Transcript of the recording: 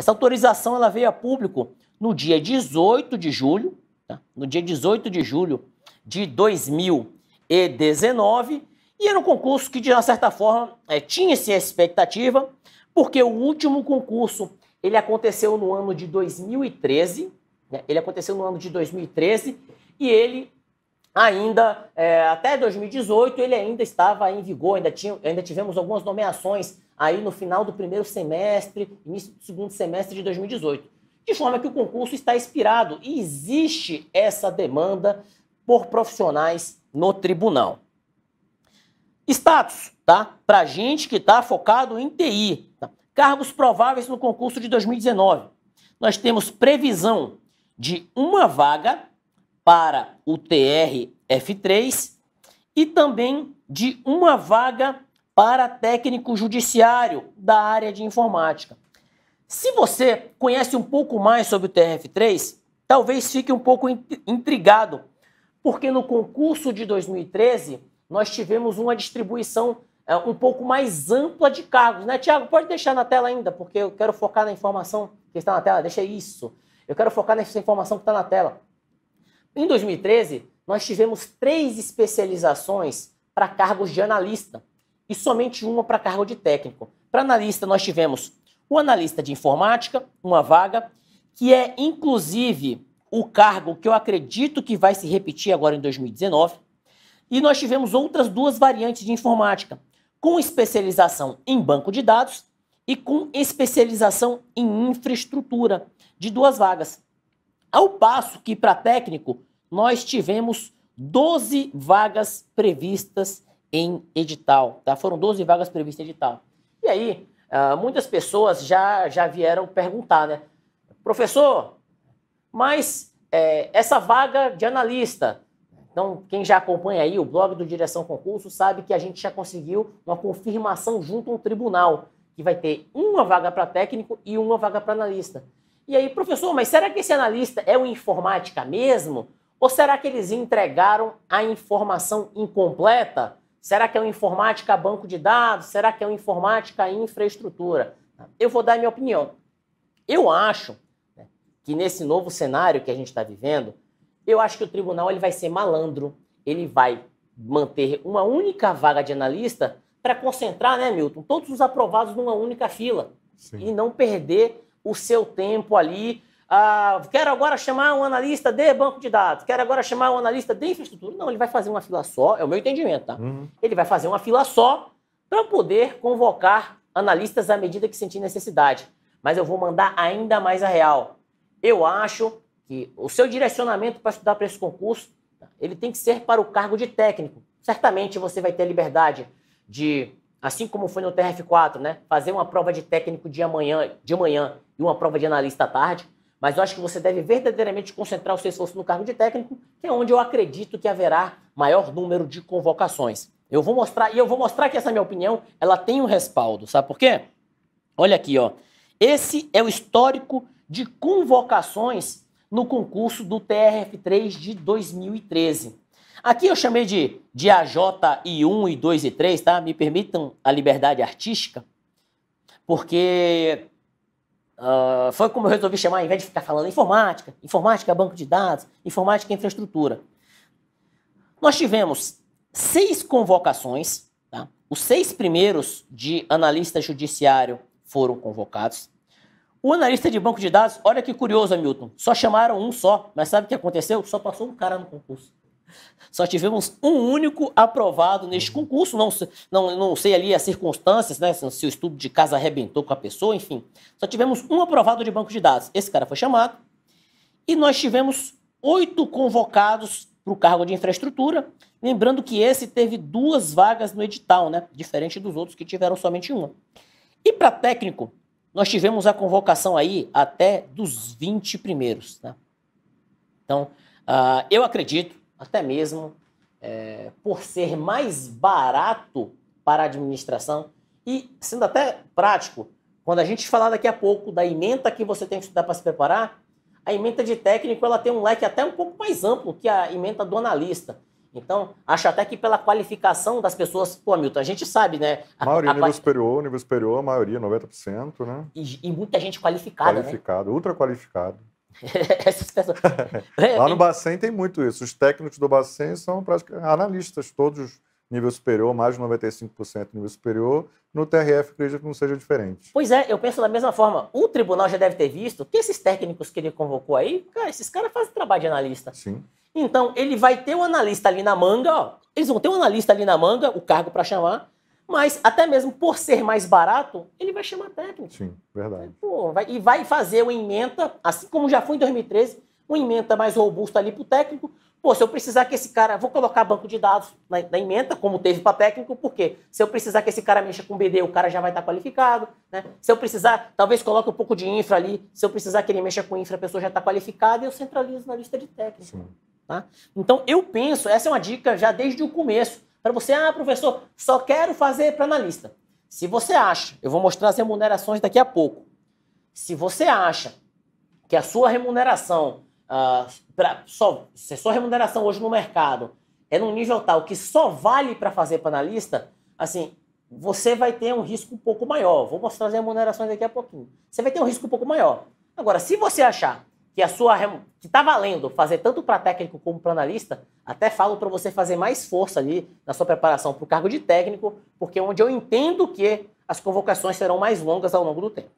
Essa autorização ela veio a público no dia 18 de julho, tá? no dia 18 de julho de 2019, e era um concurso que, de uma certa forma, é, tinha-se a expectativa, porque o último concurso ele aconteceu no ano de 2013, né? ele aconteceu no ano de 2013, e ele ainda, é, até 2018, ele ainda estava em vigor, ainda, tinha, ainda tivemos algumas nomeações aí no final do primeiro semestre, início do segundo semestre de 2018. De forma que o concurso está expirado e existe essa demanda por profissionais no tribunal. Status, tá? Para gente que está focado em TI. Tá? Cargos prováveis no concurso de 2019. Nós temos previsão de uma vaga para o TRF3 e também de uma vaga para técnico judiciário da área de informática. Se você conhece um pouco mais sobre o TRF3, talvez fique um pouco intrigado, porque no concurso de 2013 nós tivemos uma distribuição é, um pouco mais ampla de cargos, né, Tiago? Pode deixar na tela ainda, porque eu quero focar na informação que está na tela. Deixa isso. Eu quero focar nessa informação que está na tela. Em 2013, nós tivemos três especializações para cargos de analista e somente uma para cargo de técnico. Para analista, nós tivemos o analista de informática, uma vaga, que é inclusive o cargo que eu acredito que vai se repetir agora em 2019. E nós tivemos outras duas variantes de informática, com especialização em banco de dados e com especialização em infraestrutura, de duas vagas. Ao passo que, para técnico, nós tivemos 12 vagas previstas em edital. Tá? Foram 12 vagas previstas em edital. E aí, ah, muitas pessoas já, já vieram perguntar, né? Professor, mas é, essa vaga de analista. Então, quem já acompanha aí o blog do Direção Concurso sabe que a gente já conseguiu uma confirmação junto a um tribunal, que vai ter uma vaga para técnico e uma vaga para analista. E aí, professor, mas será que esse analista é o informática mesmo? Ou será que eles entregaram a informação incompleta? Será que é o informática banco de dados? Será que é o informática infraestrutura? Eu vou dar a minha opinião. Eu acho né, que nesse novo cenário que a gente está vivendo, eu acho que o tribunal ele vai ser malandro. Ele vai manter uma única vaga de analista para concentrar, né, Milton, todos os aprovados numa única fila. Sim. E não perder o seu tempo ali ah, quero agora chamar um analista de banco de dados, quero agora chamar um analista de infraestrutura. Não, ele vai fazer uma fila só, é o meu entendimento, tá? Uhum. Ele vai fazer uma fila só para poder convocar analistas à medida que sentir necessidade. Mas eu vou mandar ainda mais a real. Eu acho que o seu direcionamento para estudar para esse concurso, ele tem que ser para o cargo de técnico. Certamente você vai ter a liberdade de, assim como foi no TRF4, né, fazer uma prova de técnico de amanhã, de manhã e uma prova de analista à tarde. Mas eu acho que você deve verdadeiramente concentrar o seu esforço no cargo de técnico, que é onde eu acredito que haverá maior número de convocações. Eu vou mostrar, e eu vou mostrar que essa minha opinião, ela tem um respaldo, sabe por quê? Olha aqui, ó. Esse é o histórico de convocações no concurso do TRF3 de 2013. Aqui eu chamei de, de AJ e 1 e 2 e 3, tá? Me permitam a liberdade artística, porque Uh, foi como eu resolvi chamar, ao invés de ficar falando informática, informática é banco de dados, informática é infraestrutura. Nós tivemos seis convocações, tá? os seis primeiros de analista judiciário foram convocados. O analista de banco de dados, olha que curioso, Hamilton, só chamaram um só, mas sabe o que aconteceu? Só passou um cara no concurso. Só tivemos um único aprovado neste concurso. Não, não, não sei ali as circunstâncias, né? Se o estudo de casa arrebentou com a pessoa, enfim. Só tivemos um aprovado de banco de dados. Esse cara foi chamado. E nós tivemos oito convocados para o cargo de infraestrutura. Lembrando que esse teve duas vagas no edital, né? Diferente dos outros que tiveram somente uma. E para técnico, nós tivemos a convocação aí até dos 20 primeiros. Né? Então, uh, eu acredito até mesmo é, por ser mais barato para a administração e sendo até prático, quando a gente falar daqui a pouco da ementa que você tem que estudar para se preparar, a ementa de técnico ela tem um leque até um pouco mais amplo que a ementa do analista. Então, acho até que pela qualificação das pessoas, pô, Milton, a gente sabe, né? A maioria a, a nível superior, nível superior, a maioria, 90%, né? E, e muita gente qualificada. Né? Qualificado, né? ultra qualificado. Essas pessoas. Lá no é, Bacen tem muito isso. Os técnicos do Bacen são praticamente analistas, todos nível superior, mais de 95% nível superior. No TRF, acredito que não seja diferente. Pois é, eu penso da mesma forma. O tribunal já deve ter visto que esses técnicos que ele convocou aí, cara, esses caras fazem trabalho de analista. Sim. Então, ele vai ter o um analista ali na manga, ó. Eles vão ter um analista ali na manga, o cargo para chamar, mas até mesmo por ser mais barato, ele vai chamar técnico. Sim, verdade. Pô, vai, e vai fazer uma emenda, assim como já foi em 2013, uma emenda mais robusta ali para o técnico. Pô, se eu precisar que esse cara. Vou colocar banco de dados na, na emenda, como teve para técnico, porque se eu precisar que esse cara mexa com BD, o cara já vai estar tá qualificado. Né? Se eu precisar, talvez coloque um pouco de infra ali. Se eu precisar que ele mexa com infra, a pessoa já está qualificada e eu centralizo na lista de técnico. Tá? Então, eu penso, essa é uma dica já desde o começo para você, ah, professor, só quero fazer para analista. Se você acha, eu vou mostrar as remunerações daqui a pouco. Se você acha que a sua remuneração, ah, pra, só, se a sua remuneração hoje no mercado é num nível tal que só vale para fazer para analista, assim, você vai ter um risco um pouco maior. Vou mostrar as remunerações daqui a pouquinho. Você vai ter um risco um pouco maior. Agora, se você achar que a sua que está valendo fazer tanto para técnico como para analista, até falo para você fazer mais força ali na sua preparação para o cargo de técnico, porque é onde eu entendo que as convocações serão mais longas ao longo do tempo.